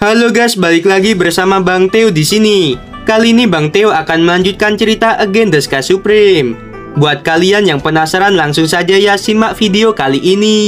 Halo guys, balik lagi bersama Bang Teo di sini. Kali ini Bang Teo akan melanjutkan cerita Again Deska Supreme. Buat kalian yang penasaran langsung saja ya simak video kali ini.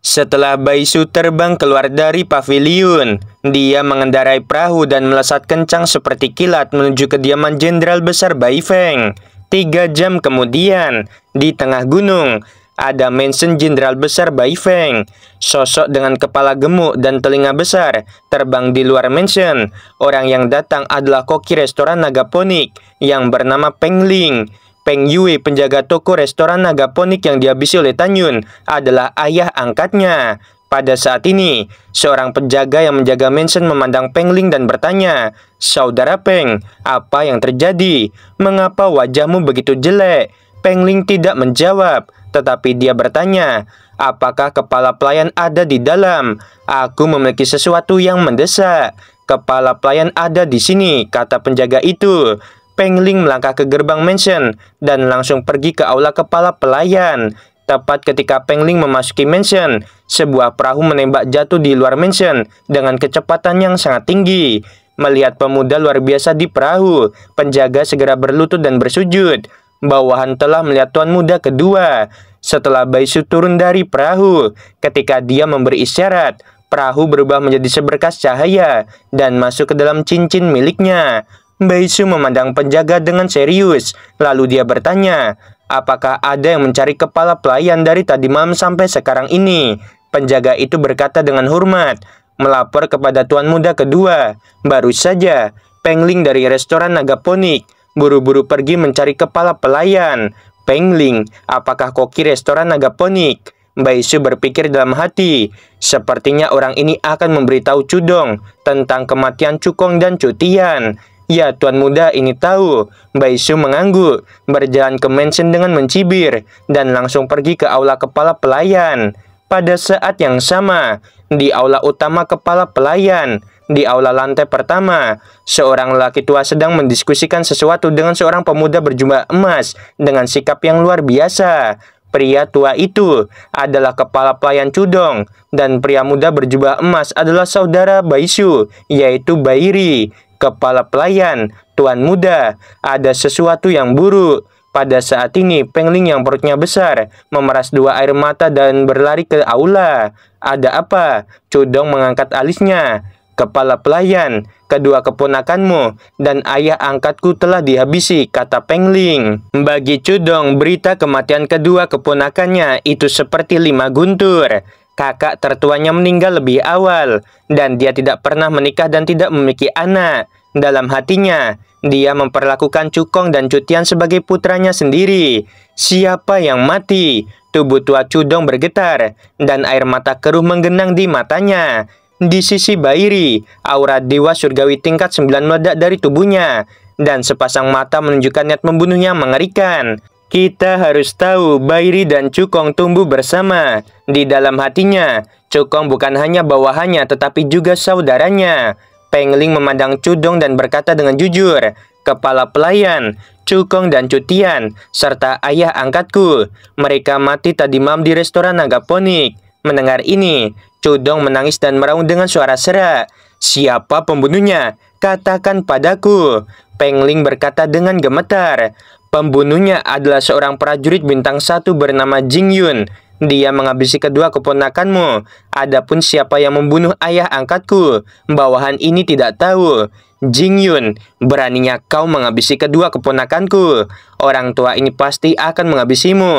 Setelah Baisu terbang keluar dari pavilion, dia mengendarai perahu dan melesat kencang seperti kilat menuju kediaman Jenderal Besar Bai Feng. Tiga jam kemudian, di tengah gunung, ada mention Jenderal Besar Bai Feng. Sosok dengan kepala gemuk dan telinga besar terbang di luar mansion. Orang yang datang adalah koki restoran Nagaponik yang bernama Peng Ling. Peng Yue, penjaga toko restoran Nagaponik yang dihabisi oleh Tan Yun, adalah ayah angkatnya. Pada saat ini, seorang penjaga yang menjaga mansion memandang Peng Ling dan bertanya, Saudara Peng, apa yang terjadi? Mengapa wajahmu begitu jelek? Peng Ling tidak menjawab. Tetapi dia bertanya, apakah kepala pelayan ada di dalam? Aku memiliki sesuatu yang mendesak. Kepala pelayan ada di sini, kata penjaga itu. Pengling melangkah ke gerbang mansion dan langsung pergi ke aula kepala pelayan. Tepat ketika Pengling memasuki mansion, sebuah perahu menembak jatuh di luar mansion dengan kecepatan yang sangat tinggi. Melihat pemuda luar biasa di perahu, penjaga segera berlutut dan bersujud bawahan telah melihat tuan muda kedua. Setelah Baisu turun dari perahu, ketika dia memberi isyarat, perahu berubah menjadi seberkas cahaya dan masuk ke dalam cincin miliknya. Baisu memandang penjaga dengan serius, lalu dia bertanya, Apakah ada yang mencari kepala pelayan dari tadi malam sampai sekarang ini? Penjaga itu berkata dengan hormat, melapor kepada tuan muda kedua. Baru saja, pengling dari restoran Nagaponik buru-buru pergi mencari kepala pelayan, Pengling, apakah koki restoran agaponik? Baisu berpikir dalam hati, sepertinya orang ini akan memberitahu Cudong tentang kematian Cukong dan Cutian. Ya, Tuan Muda ini tahu. Baisu mengangguk, berjalan ke mansion dengan mencibir, dan langsung pergi ke aula kepala pelayan. Pada saat yang sama, di aula utama kepala pelayan, di aula lantai pertama, seorang lelaki tua sedang mendiskusikan sesuatu dengan seorang pemuda berjumlah emas dengan sikap yang luar biasa. Pria tua itu adalah kepala pelayan Cudong dan pria muda berjubah emas adalah saudara Baisu, yaitu Bairi, kepala pelayan, tuan muda. Ada sesuatu yang buruk. Pada saat ini, Pengling yang perutnya besar memeras dua air mata dan berlari ke aula. Ada apa? Cudong mengangkat alisnya. Kepala pelayan, kedua keponakanmu, dan ayah angkatku telah dihabisi, kata Pengling. Bagi Cudong, berita kematian kedua keponakannya itu seperti lima guntur. Kakak tertuanya meninggal lebih awal, dan dia tidak pernah menikah dan tidak memiliki anak. Dalam hatinya, dia memperlakukan Cukong dan Cutian sebagai putranya sendiri. Siapa yang mati? Tubuh tua Cudong bergetar, dan air mata keruh menggenang di matanya. Di sisi Bairi, aura dewa surgawi tingkat 9 meledak dari tubuhnya, dan sepasang mata menunjukkan niat membunuhnya mengerikan. Kita harus tahu Bairi dan Cukong tumbuh bersama. Di dalam hatinya, Cukong bukan hanya bawahannya tetapi juga saudaranya. Pengling memandang Cudong dan berkata dengan jujur, Kepala pelayan, Cukong dan Cutian, serta ayah angkatku. Mereka mati tadi malam di restoran Nagaponik mendengar ini. Chudong menangis dan meraung dengan suara serak. Siapa pembunuhnya? Katakan padaku. Pengling berkata dengan gemetar. Pembunuhnya adalah seorang prajurit bintang satu bernama Jing Yun. Dia menghabisi kedua keponakanmu. Adapun siapa yang membunuh ayah angkatku, bawahan ini tidak tahu. Jing Yun, beraninya kau menghabisi kedua keponakanku. Orang tua ini pasti akan menghabisimu.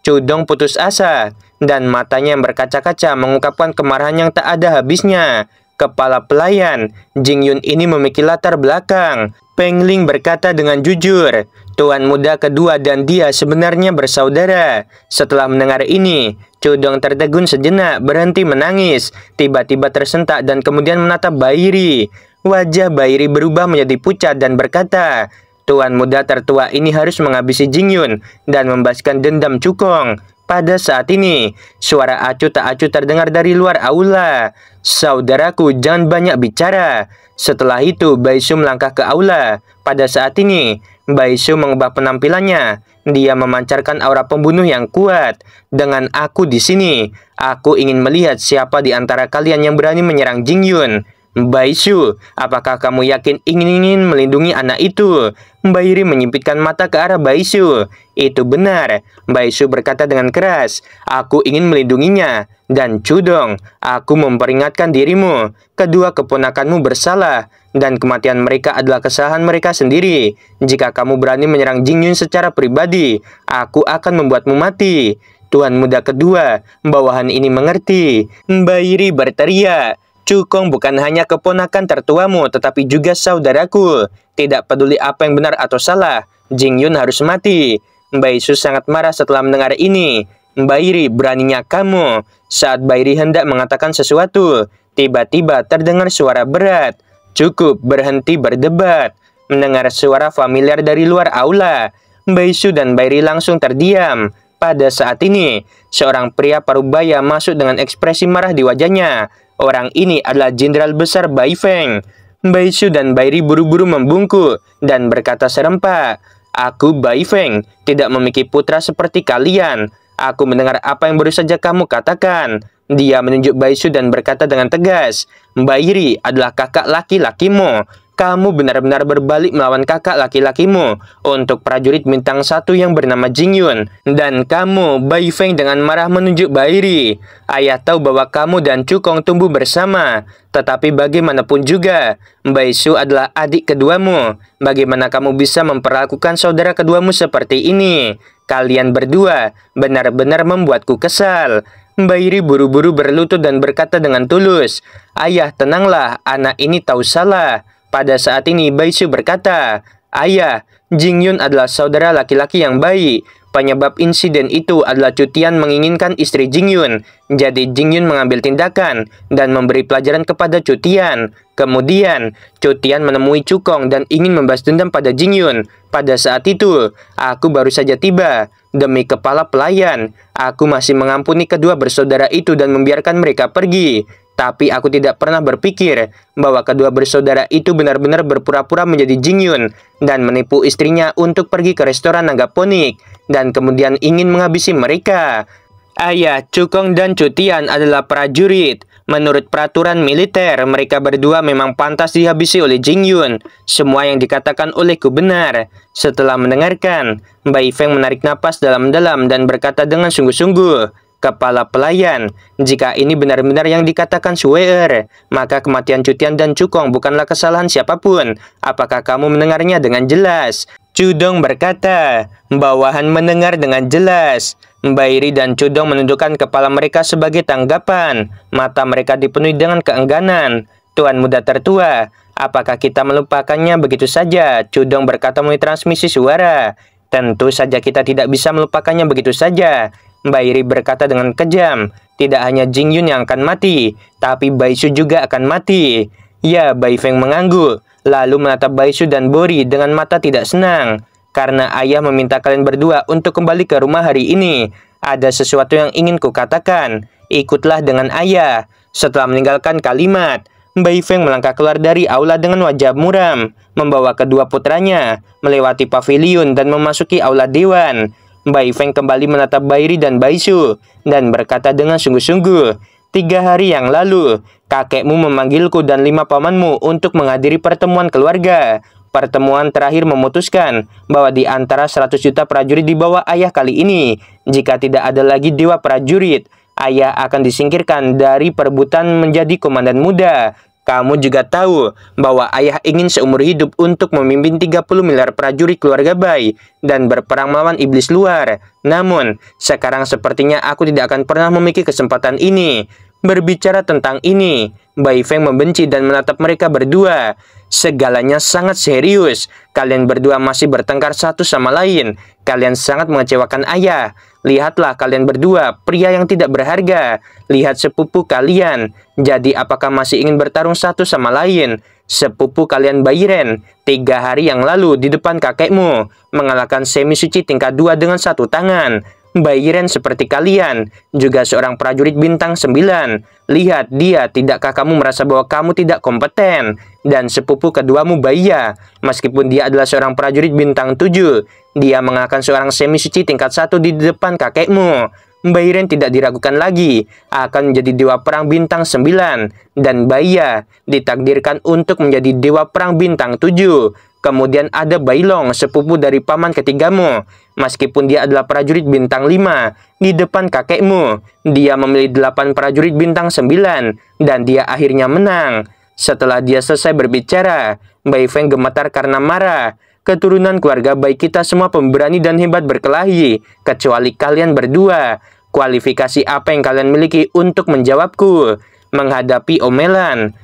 Cudong putus asa, dan matanya yang berkaca-kaca mengungkapkan kemarahan yang tak ada habisnya. Kepala pelayan, Jing Yun ini memiliki latar belakang. Peng Ling berkata dengan jujur, Tuan muda kedua dan dia sebenarnya bersaudara. Setelah mendengar ini, Cudong tertegun sejenak, berhenti menangis, tiba-tiba tersentak dan kemudian menatap Bayri. Wajah Bayri berubah menjadi pucat dan berkata, Tuan muda tertua ini harus menghabisi Jingyun dan membasikan dendam Cukong. Pada saat ini, suara acu tak acu terdengar dari luar aula. Saudaraku, jangan banyak bicara. Setelah itu, Baisu melangkah ke aula. Pada saat ini, Baisu mengubah penampilannya. Dia memancarkan aura pembunuh yang kuat. Dengan aku di sini, aku ingin melihat siapa di antara kalian yang berani menyerang Jingyun. Baishu, apakah kamu yakin ingin-ingin melindungi anak itu? Mbairi menyipitkan mata ke arah Baishu. Itu benar. Baishu berkata dengan keras, Aku ingin melindunginya. Dan Chudong, aku memperingatkan dirimu. Kedua keponakanmu bersalah. Dan kematian mereka adalah kesalahan mereka sendiri. Jika kamu berani menyerang Jingyun secara pribadi, aku akan membuatmu mati. Tuan muda kedua, bawahan ini mengerti. Mbairi berteriak. Cukong bukan hanya keponakan tertuamu tetapi juga saudaraku. Tidak peduli apa yang benar atau salah, Jing Yun harus mati. Mbak Isu sangat marah setelah mendengar ini. Mbak Iri, beraninya kamu. Saat Mbak Iri hendak mengatakan sesuatu, tiba-tiba terdengar suara berat. Cukup berhenti berdebat. Mendengar suara familiar dari luar aula, Mbak Isu dan Mbak Iri langsung terdiam pada saat ini. Seorang pria parubaya masuk dengan ekspresi marah di wajahnya. Orang ini adalah jenderal besar Bai Feng. Bai Su dan Bai Ri buru-buru membungkuk dan berkata serempak. Aku Bai Feng, tidak memiliki putra seperti kalian. Aku mendengar apa yang baru saja kamu katakan. Dia menunjuk Bai Su dan berkata dengan tegas, "Bai Ri adalah kakak laki-lakimu kamu benar-benar berbalik melawan kakak laki-lakimu untuk prajurit bintang satu yang bernama Jingyun. Dan kamu, Bai Feng dengan marah menunjuk Bairi. Ayah tahu bahwa kamu dan Cukong tumbuh bersama. Tetapi bagaimanapun juga, Bai Su adalah adik keduamu. Bagaimana kamu bisa memperlakukan saudara keduamu seperti ini? Kalian berdua benar-benar membuatku kesal. Bairi buru-buru berlutut dan berkata dengan tulus, Ayah tenanglah, anak ini tahu salah. Pada saat ini, Su berkata, Ayah, Jing Yun adalah saudara laki-laki yang baik. Penyebab insiden itu adalah Cutian menginginkan istri Jing Yun. Jadi Jing Yun mengambil tindakan dan memberi pelajaran kepada Cutian. Kemudian, Cutian menemui Cukong dan ingin membahas dendam pada Jing Yun. Pada saat itu, aku baru saja tiba. Demi kepala pelayan, aku masih mengampuni kedua bersaudara itu dan membiarkan mereka pergi. Tapi aku tidak pernah berpikir bahwa kedua bersaudara itu benar-benar berpura-pura menjadi Jingyun dan menipu istrinya untuk pergi ke restoran naga ponik dan kemudian ingin menghabisi mereka. Ayah, Cukong dan Cutian adalah prajurit. Menurut peraturan militer, mereka berdua memang pantas dihabisi oleh Jingyun. Semua yang dikatakan olehku benar. Setelah mendengarkan, Bai Feng menarik napas dalam-dalam dan berkata dengan sungguh-sungguh, kepala pelayan. Jika ini benar-benar yang dikatakan Suer, maka kematian Cutian dan Cukong bukanlah kesalahan siapapun. Apakah kamu mendengarnya dengan jelas? Cudong berkata, bawahan mendengar dengan jelas. Mbairi dan Cudong menundukkan kepala mereka sebagai tanggapan. Mata mereka dipenuhi dengan keengganan. Tuan muda tertua, apakah kita melupakannya begitu saja? Cudong berkata melalui transmisi suara. Tentu saja kita tidak bisa melupakannya begitu saja. Mbak Iri berkata dengan kejam, tidak hanya Jing Yun yang akan mati, tapi Su juga akan mati. Ya, Bai Feng mengangguk, lalu menatap Su dan Bori dengan mata tidak senang. Karena ayah meminta kalian berdua untuk kembali ke rumah hari ini. Ada sesuatu yang ingin kukatakan. Ikutlah dengan ayah. Setelah meninggalkan kalimat, Bai Feng melangkah keluar dari aula dengan wajah muram, membawa kedua putranya, melewati pavilion dan memasuki aula dewan. Bai Feng kembali menatap Bairi dan Baisu dan berkata dengan sungguh-sungguh, Tiga hari yang lalu, kakekmu memanggilku dan lima pamanmu untuk menghadiri pertemuan keluarga. Pertemuan terakhir memutuskan bahwa di antara 100 juta prajurit di bawah ayah kali ini, jika tidak ada lagi dewa prajurit, ayah akan disingkirkan dari perebutan menjadi komandan muda kamu juga tahu bahwa ayah ingin seumur hidup untuk memimpin 30 miliar prajurit keluarga Bai dan berperang melawan iblis luar. Namun, sekarang sepertinya aku tidak akan pernah memiliki kesempatan ini. Berbicara tentang ini, Bai Feng membenci dan menatap mereka berdua. Segalanya sangat serius. Kalian berdua masih bertengkar satu sama lain. Kalian sangat mengecewakan ayah. Lihatlah kalian berdua, pria yang tidak berharga. Lihat sepupu kalian. Jadi apakah masih ingin bertarung satu sama lain? Sepupu kalian Ren, tiga hari yang lalu di depan kakekmu, mengalahkan semi suci tingkat dua dengan satu tangan. Bayiren seperti kalian, juga seorang prajurit bintang 9. Lihat dia, tidakkah kamu merasa bahwa kamu tidak kompeten? Dan sepupu keduamu Baya, meskipun dia adalah seorang prajurit bintang 7, dia mengalahkan seorang semi suci tingkat satu di depan kakekmu. Bayiren tidak diragukan lagi, akan menjadi dewa perang bintang 9, dan Baya ditakdirkan untuk menjadi dewa perang bintang 7. Kemudian ada Bailong, sepupu dari paman ketigamu. Meskipun dia adalah prajurit bintang 5, di depan kakekmu, dia memilih 8 prajurit bintang 9, dan dia akhirnya menang. Setelah dia selesai berbicara, Bai Feng gemetar karena marah. Keturunan keluarga baik kita semua pemberani dan hebat berkelahi, kecuali kalian berdua. Kualifikasi apa yang kalian miliki untuk menjawabku? menghadapi omelan.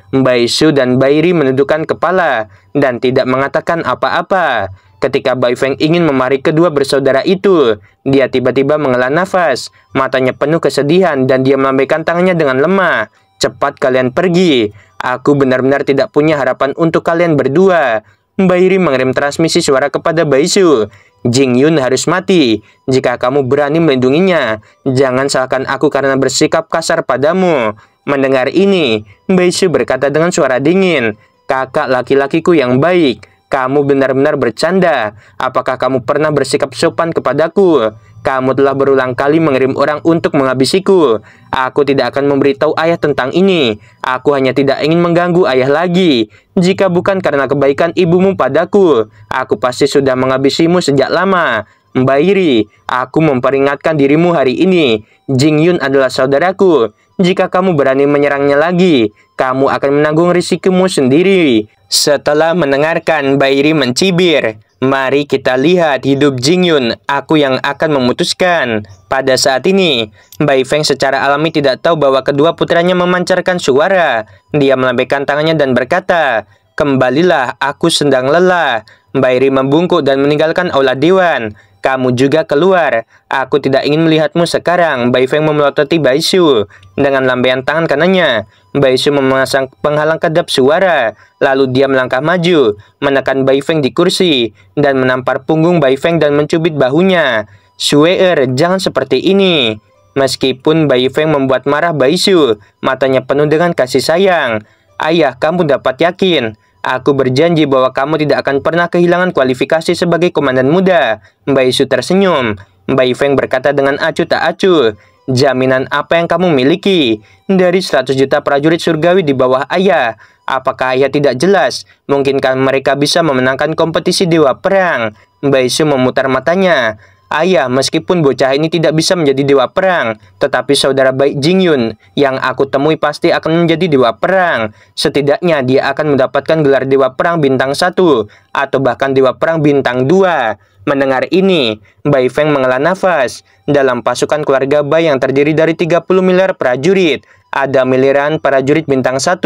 Su dan Bairi menundukkan kepala dan tidak mengatakan apa-apa. Ketika Bai Feng ingin memarik kedua bersaudara itu, dia tiba-tiba mengelah nafas, matanya penuh kesedihan dan dia melambaikan tangannya dengan lemah. Cepat kalian pergi. Aku benar-benar tidak punya harapan untuk kalian berdua. Bairi mengirim transmisi suara kepada Bai Su. Jing Yun harus mati. Jika kamu berani melindunginya, jangan salahkan aku karena bersikap kasar padamu. Mendengar ini, Beishu berkata dengan suara dingin, Kakak laki-lakiku yang baik, kamu benar-benar bercanda. Apakah kamu pernah bersikap sopan kepadaku? Kamu telah berulang kali mengirim orang untuk menghabisiku. Aku tidak akan memberitahu ayah tentang ini. Aku hanya tidak ingin mengganggu ayah lagi. Jika bukan karena kebaikan ibumu padaku, aku pasti sudah menghabisimu sejak lama. Iri, aku memperingatkan dirimu hari ini. Jing Yun adalah saudaraku. Jika kamu berani menyerangnya lagi, kamu akan menanggung risikomu sendiri. Setelah mendengarkan Bayri mencibir, Mari kita lihat hidup Jingyun, aku yang akan memutuskan. Pada saat ini, Bai Feng secara alami tidak tahu bahwa kedua putranya memancarkan suara. Dia melambaikan tangannya dan berkata, Kembalilah, aku sedang lelah. Bayri membungkuk dan meninggalkan aula dewan. Kamu juga keluar. Aku tidak ingin melihatmu sekarang. Bai Feng memelototi Bai Su dengan lambaian tangan kanannya. Bai Su memasang penghalang kedap suara. Lalu dia melangkah maju, menekan Bai Feng di kursi, dan menampar punggung Bai Feng dan mencubit bahunya. Sueer, jangan seperti ini. Meskipun Bai Feng membuat marah Bai Su, matanya penuh dengan kasih sayang. Ayah, kamu dapat yakin, Aku berjanji bahwa kamu tidak akan pernah kehilangan kualifikasi sebagai komandan muda. Mbak Isu tersenyum. Mbak Feng berkata dengan acuh tak acuh. Jaminan apa yang kamu miliki? Dari 100 juta prajurit surgawi di bawah ayah, apakah ayah tidak jelas? Mungkinkah mereka bisa memenangkan kompetisi dewa perang? Mbak Isu memutar matanya. Ayah, meskipun bocah ini tidak bisa menjadi dewa perang, tetapi saudara baik Jingyun yang aku temui pasti akan menjadi dewa perang. Setidaknya dia akan mendapatkan gelar dewa perang bintang 1 atau bahkan dewa perang bintang 2. Mendengar ini, Bai Feng mengelah nafas. Dalam pasukan keluarga Bai yang terdiri dari 30 miliar prajurit, ada miliaran prajurit bintang 1.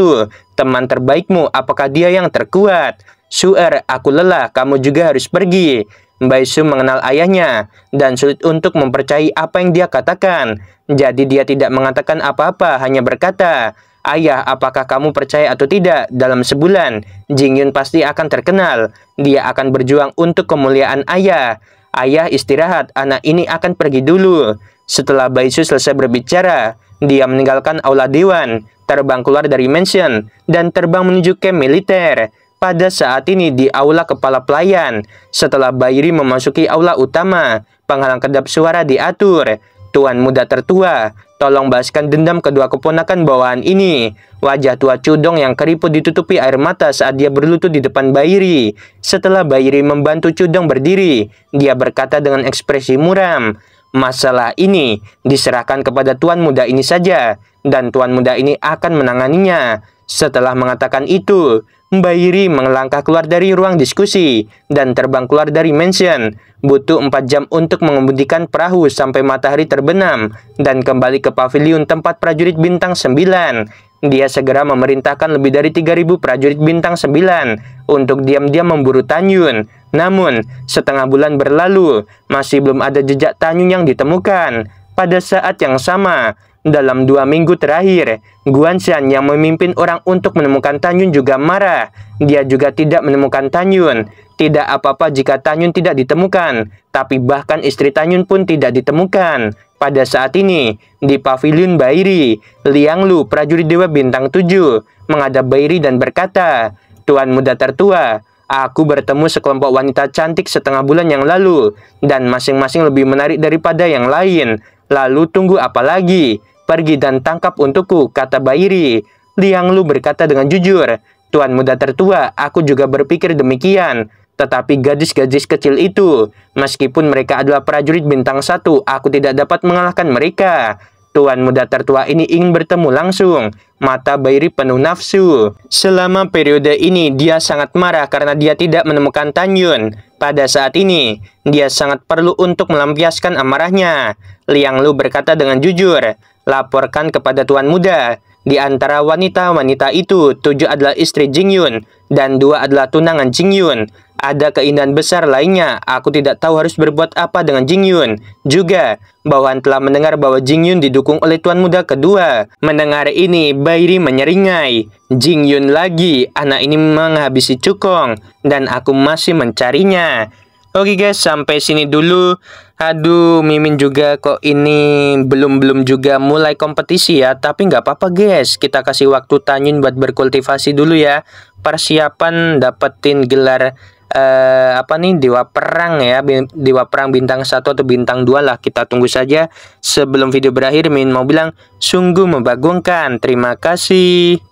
Teman terbaikmu, apakah dia yang terkuat? Suer, aku lelah, kamu juga harus pergi. Baisu mengenal ayahnya dan sulit untuk mempercayai apa yang dia katakan. Jadi dia tidak mengatakan apa-apa, hanya berkata, Ayah, apakah kamu percaya atau tidak? Dalam sebulan, Jingyun pasti akan terkenal. Dia akan berjuang untuk kemuliaan ayah. Ayah istirahat, anak ini akan pergi dulu. Setelah Baisu selesai berbicara, dia meninggalkan aula dewan, terbang keluar dari mansion, dan terbang menuju ke militer pada saat ini di aula kepala pelayan. Setelah Bayri memasuki aula utama, penghalang kedap suara diatur. Tuan muda tertua, tolong bahaskan dendam kedua keponakan bawaan ini. Wajah tua Cudong yang keriput ditutupi air mata saat dia berlutut di depan Bayri. Setelah Bayri membantu Cudong berdiri, dia berkata dengan ekspresi muram. Masalah ini diserahkan kepada tuan muda ini saja, dan tuan muda ini akan menanganinya. Setelah mengatakan itu, Mbairi melangkah keluar dari ruang diskusi dan terbang keluar dari mansion. Butuh 4 jam untuk mengemudikan perahu sampai matahari terbenam dan kembali ke pavilion tempat prajurit bintang 9. Dia segera memerintahkan lebih dari 3000 prajurit bintang 9 untuk diam-diam memburu Tanyun. Namun, setengah bulan berlalu, masih belum ada jejak Tanyun yang ditemukan. Pada saat yang sama, dalam dua minggu terakhir, Guan Xian yang memimpin orang untuk menemukan Tanyun juga marah. Dia juga tidak menemukan Tanyun. Tidak apa-apa jika Tanyun tidak ditemukan, tapi bahkan istri Tanyun pun tidak ditemukan. Pada saat ini, di pavilion Bairi, Liang Lu, prajurit Dewa Bintang 7, menghadap Bairi dan berkata, Tuan muda tertua, Aku bertemu sekelompok wanita cantik setengah bulan yang lalu, dan masing-masing lebih menarik daripada yang lain. Lalu tunggu apa lagi? Pergi dan tangkap untukku, kata Bairi. Liang Lu berkata dengan jujur, Tuan muda tertua, aku juga berpikir demikian. Tetapi gadis-gadis kecil itu, meskipun mereka adalah prajurit bintang satu, aku tidak dapat mengalahkan mereka. Tuan muda tertua ini ingin bertemu langsung. Mata Bairi penuh nafsu. Selama periode ini, dia sangat marah karena dia tidak menemukan Tanyun. Pada saat ini, dia sangat perlu untuk melampiaskan amarahnya. Liang Lu berkata dengan jujur, laporkan kepada Tuan Muda. Di antara wanita-wanita itu, tujuh adalah istri Jingyun dan dua adalah tunangan Jingyun. Ada keindahan besar lainnya, aku tidak tahu harus berbuat apa dengan Jing Yun. Juga, Bawahan telah mendengar bahwa Jing Yun didukung oleh tuan muda kedua. Mendengar ini, Bairi menyeringai. Jing Yun lagi, anak ini menghabisi Cukong, dan aku masih mencarinya. Oke guys, sampai sini dulu. Aduh, Mimin juga kok ini belum-belum juga mulai kompetisi ya. Tapi nggak apa-apa guys, kita kasih waktu Tanyun buat berkultivasi dulu ya. Persiapan dapetin gelar eh, apa nih Dewa Perang ya, Dewa Perang bintang satu atau bintang dua lah. Kita tunggu saja sebelum video berakhir Min mau bilang sungguh membagongkan. Terima kasih.